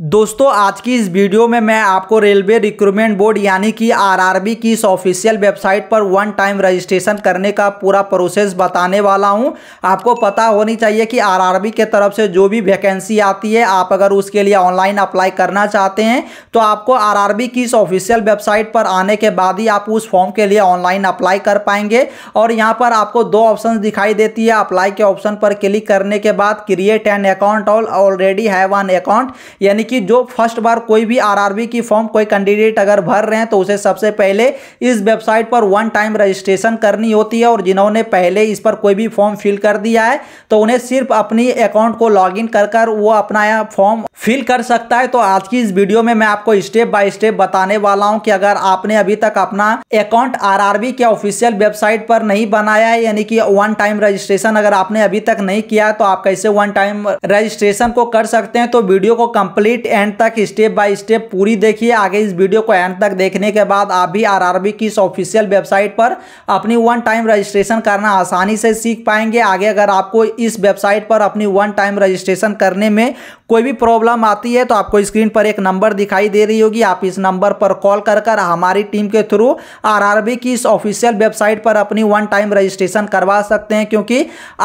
दोस्तों आज की इस वीडियो में मैं आपको रेलवे रिक्रूटमेंट बोर्ड यानी कि आरआरबी की इस ऑफिशियल वेबसाइट पर वन टाइम रजिस्ट्रेशन करने का पूरा प्रोसेस बताने वाला हूं आपको पता होनी चाहिए कि आरआरबी के तरफ से जो भी वैकेंसी आती है आप अगर उसके लिए ऑनलाइन अप्लाई करना चाहते हैं तो आपको आर की इस ऑफिशियल वेबसाइट पर आने के बाद ही आप उस फॉर्म के लिए ऑनलाइन अप्लाई कर पाएंगे और यहाँ पर आपको दो ऑप्शन दिखाई देती है अप्लाई के ऑप्शन पर क्लिक करने के बाद create an account all already have an account यानी कि जो फर्स्ट बार कोई भी आरआरबी की फॉर्म कोई कैंडिडेट अगर भर रहे हैं तो उसे सबसे पहले इस वेबसाइट पर वन टाइम रजिस्ट्रेशन करनी होती है और जिन्होंने पहले इस पर कोई भी फॉर्म फिल कर दिया है तो उन्हें सिर्फ अपनी अकाउंट को लॉग इन कर कर वो अपना फॉर्म फिल कर सकता है तो आज की इस वीडियो में मैं आपको स्टेप बाय स्टेप बताने वाला हूं कि अगर आपने अभी तक अपना अकाउंट आरआरबी के ऑफिशियल वेबसाइट पर नहीं बनाया है यानी कि वन टाइम रजिस्ट्रेशन अगर आपने अभी तक नहीं किया तो आप कैसे वन टाइम रजिस्ट्रेशन को कर सकते हैं तो वीडियो को कंप्लीट कंप्लीट एंड तक स्टेप बाय स्टेप पूरी देखिए आगे इस वीडियो को एंड तक देखने के बाद आप भी आरआरबी की इस ऑफिशियल वेबसाइट पर अपनी वन टाइम रजिस्ट्रेशन करना आसानी से सीख पाएंगे आगे अगर आपको इस वेबसाइट पर अपनी वन टाइम रजिस्ट्रेशन करने में कोई भी प्रॉब्लम आती है तो आपको स्क्रीन पर एक नंबर दिखाई दे रही होगी आप इस नंबर पर कॉल कर कर हमारी टीम के थ्रू आरआरबी की इस ऑफिशियल वेबसाइट पर अपनी वन टाइम रजिस्ट्रेशन करवा सकते हैं क्योंकि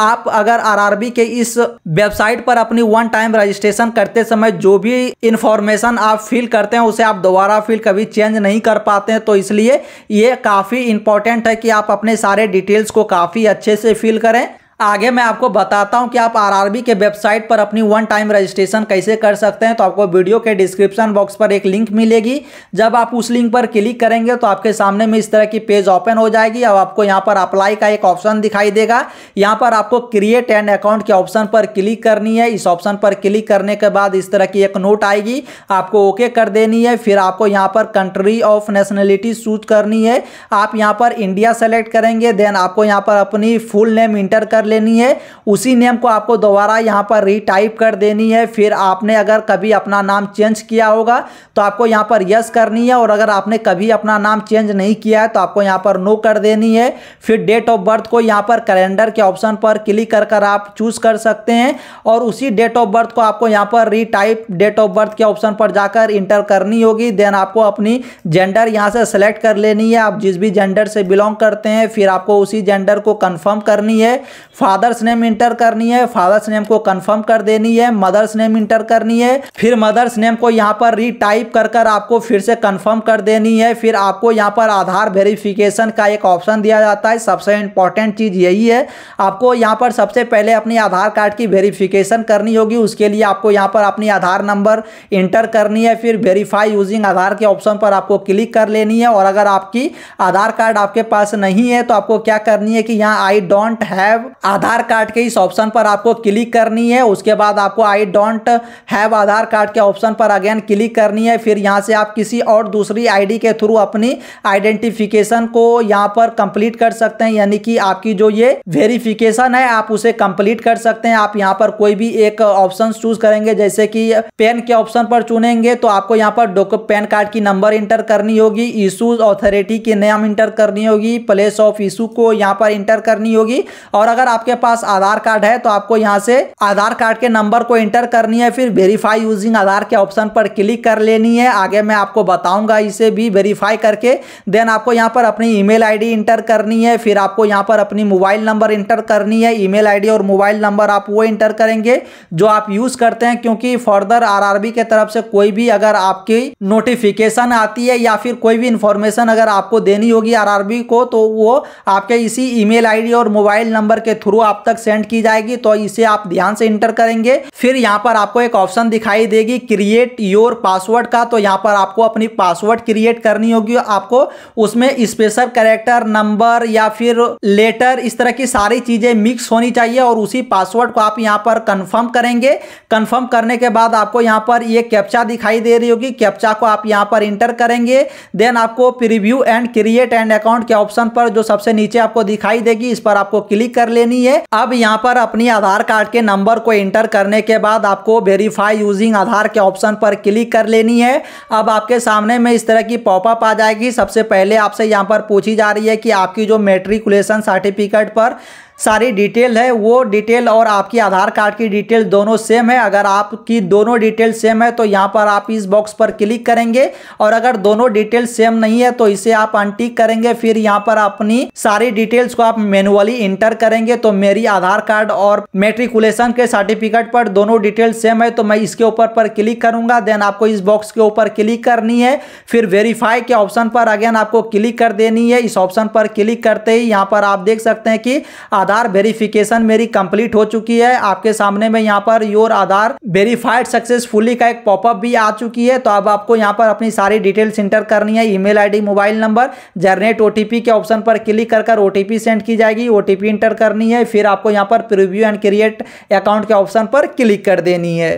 आप अगर आरआरबी के इस वेबसाइट पर अपनी वन टाइम रजिस्ट्रेशन करते समय जो भी भी इन्फॉर्मेशन आप फिल करते हैं उसे आप दोबारा फिल कभी चेंज नहीं कर पाते हैं तो इसलिए ये काफ़ी इंपॉर्टेंट है कि आप अपने सारे डिटेल्स को काफ़ी अच्छे से फिल करें आगे मैं आपको बताता हूं कि आप आरआरबी के वेबसाइट पर अपनी वन टाइम रजिस्ट्रेशन कैसे कर सकते हैं तो आपको वीडियो के डिस्क्रिप्शन बॉक्स पर एक लिंक मिलेगी जब आप उस लिंक पर क्लिक करेंगे तो आपके सामने में इस तरह की पेज ओपन हो जाएगी अब आपको यहाँ पर अप्लाई का एक ऑप्शन दिखाई देगा यहाँ पर आपको क्रिएट एंड अकाउंट के ऑप्शन पर क्लिक करनी है इस ऑप्शन पर क्लिक करने के बाद इस तरह की एक नोट आएगी आपको ओके कर देनी है फिर आपको यहाँ पर कंट्री ऑफ नेशनलिटी चूज करनी है आप यहाँ पर इंडिया सेलेक्ट करेंगे देन आपको यहाँ पर अपनी फुल नेम इंटर कर लेनी है उसी नेम को आपको दोबारा यहाँ पर रीटाइप कर देनी है फिर आपने अगर कभी अपना नाम चेंज किया होगा तो आपको यहाँ पर यस करनी है और अगर आपने कभी अपना नाम चेंज नहीं किया है तो आपको यहाँ पर नो कर देनी है फिर डेट ऑफ बर्थ को यहाँ पर कैलेंडर के ऑप्शन पर क्लिक कर कर आप चूज़ कर सकते हैं और उसी डेट ऑफ बर्थ को आपको यहाँ पर रीटाइप डेट ऑफ बर्थ के ऑप्शन पर जाकर इंटर करनी होगी देन आपको अपनी जेंडर यहाँ से सेलेक्ट कर लेनी है आप जिस भी जेंडर से बिलोंग करते हैं फिर आपको उसी जेंडर को कन्फर्म करनी है फादर्स नेम इंटर करनी है फादर्स नेम को कंफर्म कर देनी है मदर्स नेम इंटर करनी है फिर मदर्स नेम को यहाँ पर रीटाइप कर कर आपको फिर से कंफर्म कर देनी है फिर आपको यहाँ पर आधार वेरिफिकेशन का एक ऑप्शन दिया जाता है सबसे इंपॉर्टेंट चीज़ यही है आपको यहाँ पर सबसे पहले अपने आधार कार्ड की वेरिफिकेशन करनी होगी उसके लिए आपको यहाँ पर अपनी आधार नंबर इंटर करनी है फिर वेरीफाई यूजिंग आधार के ऑप्शन पर आपको क्लिक कर लेनी है और अगर आपकी आधार कार्ड आपके पास नहीं है तो आपको क्या करनी है कि यहाँ I don't have Aadhaar card के इस ऑप्शन पर आपको क्लिक करनी है उसके बाद आपको I don't have Aadhaar card के ऑप्शन पर अगेन क्लिक करनी है फिर यहाँ से आप किसी और दूसरी आईडी के थ्रू अपनी आइडेंटिफिकेशन को यहाँ पर कंप्लीट कर सकते हैं यानी कि आपकी जो ये वेरिफिकेशन है आप उसे कंप्लीट कर सकते हैं आप यहाँ पर कोई भी एक ऑप्शन चूज करेंगे जैसे कि पेन के ऑप्शन पर चुनेंगे तो आपको यहाँ पर पेन कार्ड की नंबर इंटर करनी होगी इशूज ऑथोरिटी के नाम इंटर करनी होगी प्लेस ऑफ इशू को यहाँ पर इंटर करनी होगी और अगर आपके पास आधार कार्ड है तो आपको यहाँ से आधार कार्ड के नंबर को इंटर करनी है फिर वेरीफाई यूजिंग आधार के ऑप्शन पर क्लिक कर लेनी है आगे मैं आपको बताऊंगा इसे भी वेरीफाई करके देन आपको यहाँ पर अपनी ईमेल आईडी इंटर करनी है फिर आपको यहाँ पर अपनी मोबाइल नंबर इंटर करनी है ईमेल आईडी और मोबाइल नंबर आप वो इंटर करेंगे जो आप यूज़ करते हैं क्योंकि फर्दर आर के तरफ से कोई भी अगर आपकी नोटिफिकेशन आती है या फिर कोई भी इंफॉर्मेशन अगर आपको देनी होगी आरआरबी को तो वो आपके इसी ईमेल आईडी और मोबाइल नंबर के थ्रू आप तक सेंड की जाएगी तो इसे आप ध्यान से इंटर करेंगे फिर यहाँ पर आपको एक ऑप्शन दिखाई देगी क्रिएट योर पासवर्ड का तो यहाँ पर आपको अपनी पासवर्ड क्रिएट करनी होगी आपको उसमें स्पेशल करेक्टर नंबर या फिर लेटर इस तरह की सारी चीजें मिक्स होनी चाहिए और उसी पासवर्ड को आप यहाँ पर कंफर्म करेंगे कन्फर्म करने के बाद आपको यहाँ पर ये कैप्चा दिखाई दे रही होगी कैप्चा को आप यहाँ पर इंटर करेंगे देन आपको preview and create and account के ऑप्शन पर जो सबसे नीचे आपको दिखाई देगी इस पर आपको क्लिक कर लेनी लेनी है अब यहाँ पर अपनी आधार कार्ड के नंबर को इंटर करने के बाद आपको वेरीफाई यूजिंग आधार के ऑप्शन पर क्लिक कर लेनी है अब आपके सामने में इस तरह की पॉपअप आ जाएगी सबसे पहले आपसे यहाँ पर पूछी जा रही है कि आपकी जो मेट्रिकुलेशन सर्टिफिकेट पर सारी डिटेल है वो डिटेल और आपकी आधार कार्ड की डिटेल दोनों सेम है अगर आपकी दोनों डिटेल सेम है तो यहाँ पर आप इस बॉक्स पर क्लिक करेंगे और अगर दोनों डिटेल सेम नहीं है तो इसे आप अनटिक करेंगे फिर यहाँ पर अपनी सारी डिटेल्स को आप मैनुअली इंटर करेंगे तो मेरी आधार कार्ड और मेट्रिकुलेशन के सर्टिफिकेट पर दोनों डिटेल सेम है तो मैं इसके ऊपर पर क्लिक करूंगा देन आपको इस बॉक्स के ऊपर क्लिक करनी है फिर वेरीफाई के ऑप्शन पर अगेन आपको क्लिक कर देनी है इस ऑप्शन पर क्लिक करते ही यहाँ पर आप देख सकते हैं कि आधार वेरिफिकेशन मेरी कंप्लीट हो चुकी है आपके सामने में यहाँ per your Aadhaar verified successfully का एक पॉपअप भी आ चुकी है तो अब आपको यहाँ पर अपनी सारी डिटेल्स इंटर करनी है email ID mobile number generate OTP के ऑप्शन पर क्लिक कर कर ओटीपी सेंड की जाएगी ओटीपी इंटर करनी है फिर आपको यहाँ पर प्रिव्यू एंड क्रिएट अकाउंट के ऑप्शन पर क्लिक कर देनी है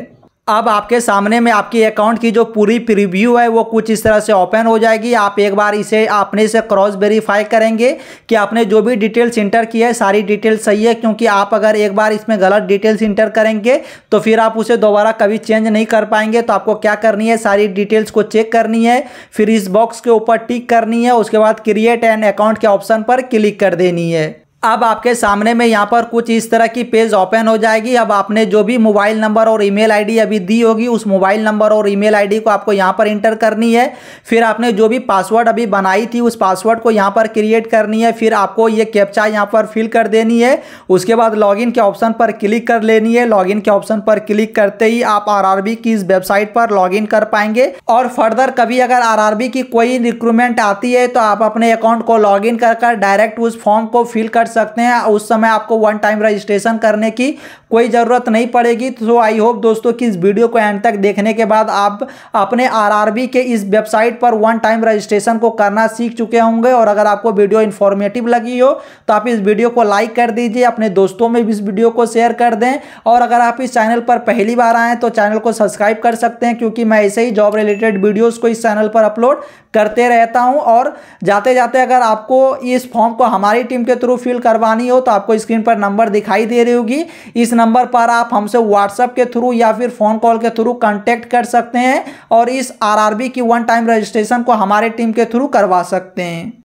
अब आपके सामने में आपकी अकाउंट की जो पूरी प्रीव्यू है वो कुछ इस तरह से ओपन हो जाएगी आप एक बार इसे आपने से क्रॉस वेरीफाई करेंगे कि आपने जो भी डिटेल्स इंटर की है सारी डिटेल्स सही है क्योंकि आप अगर एक बार इसमें गलत डिटेल्स इंटर करेंगे तो फिर आप उसे दोबारा कभी चेंज नहीं कर पाएंगे तो आपको क्या करनी है सारी डिटेल्स को चेक करनी है फिर इस बॉक्स के ऊपर टिक करनी है उसके बाद क्रिएट एन अकाउंट के ऑप्शन पर क्लिक कर देनी है अब आपके सामने में यहाँ पर कुछ इस तरह की पेज ओपन हो जाएगी अब आपने जो भी मोबाइल नंबर और ईमेल आईडी अभी दी होगी उस मोबाइल नंबर और ईमेल आईडी को आपको यहाँ पर इंटर करनी है फिर आपने जो भी पासवर्ड अभी बनाई थी उस पासवर्ड को यहाँ पर क्रिएट करनी है फिर आपको ये कैप्चा यहाँ पर फिल कर देनी है उसके बाद लॉगिन के ऑप्शन पर क्लिक कर लेनी है लॉगिन के ऑप्शन पर क्लिक करते ही आप आर की इस वेबसाइट पर लॉगिन कर पाएंगे और फर्दर कभी अगर आर की कोई रिक्रूटमेंट आती है तो आप अपने अकाउंट को लॉगिन कर डायरेक्ट उस फॉर्म को फिल कर सकते हैं उस समय आपको वन टाइम रजिस्ट्रेशन करने की कोई ज़रूरत नहीं पड़ेगी तो आई होप दोस्तों कि इस वीडियो को एंड तक देखने के बाद आप अपने आरआरबी के इस वेबसाइट पर वन टाइम रजिस्ट्रेशन को करना सीख चुके होंगे और अगर आपको वीडियो इन्फॉर्मेटिव लगी हो तो आप इस वीडियो को लाइक कर दीजिए अपने दोस्तों में भी इस वीडियो को शेयर कर दें और अगर आप इस चैनल पर पहली बार आएँ तो चैनल को सब्सक्राइब कर सकते हैं क्योंकि मैं ऐसे ही जॉब रिलेटेड वीडियोज़ को इस चैनल पर अपलोड करते रहता हूँ और जाते जाते अगर आपको इस फॉर्म को हमारी टीम के थ्रू फिल फिल करवानी हो तो आपको स्क्रीन पर नंबर दिखाई दे रही होगी इस नंबर पर आप हमसे व्हाट्सएप के थ्रू या फिर फ़ोन कॉल के थ्रू कॉन्टेक्ट कर सकते हैं और इस आरआरबी की वन टाइम रजिस्ट्रेशन को हमारे टीम के थ्रू करवा सकते हैं